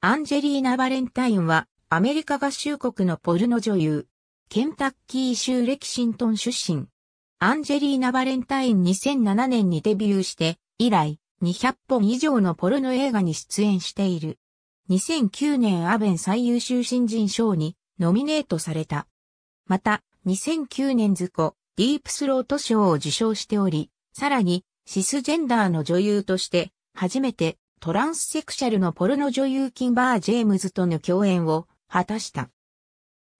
アンジェリーナ・バレンタインは、アメリカ合衆国のポルノ女優。ケンタッキー州レキシントン出身。アンジェリーナ・バレンタイン2007年にデビューして、以来、200本以上のポルノ映画に出演している。2009年アベン最優秀新人賞にノミネートされた。また、2009年ズコ、ディープスロート賞を受賞しており、さらに、シスジェンダーの女優として、初めてトランスセクシャルのポルノ女優キンバー・ジェームズとの共演を果たした。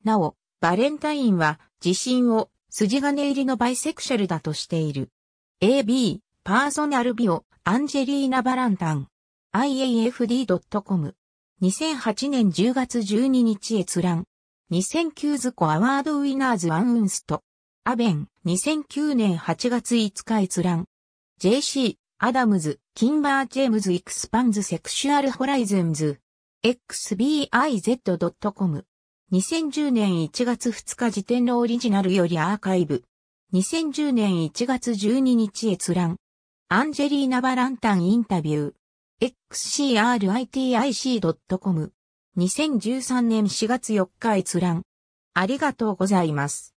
なお、バレンタインは自身を筋金入りのバイセクシャルだとしている。AB、パーソナルビオ、アンジェリーナ・バランタン。iafd.com。2008年10月12日閲覧。2009ズコアワードウィナーズアンウンスト。アベン、2009年8月5日閲覧。JC、アダムズ、キンバー・ジェームズ・イクスパンズ・セクシュアル・ホライズンズ、xbiz.com。2010年1月2日時点のオリジナルよりアーカイブ。2010年1月12日閲覧。アンジェリーナ・バランタンインタビュー。xcritic.com。2013年4月4日閲覧。ありがとうございます。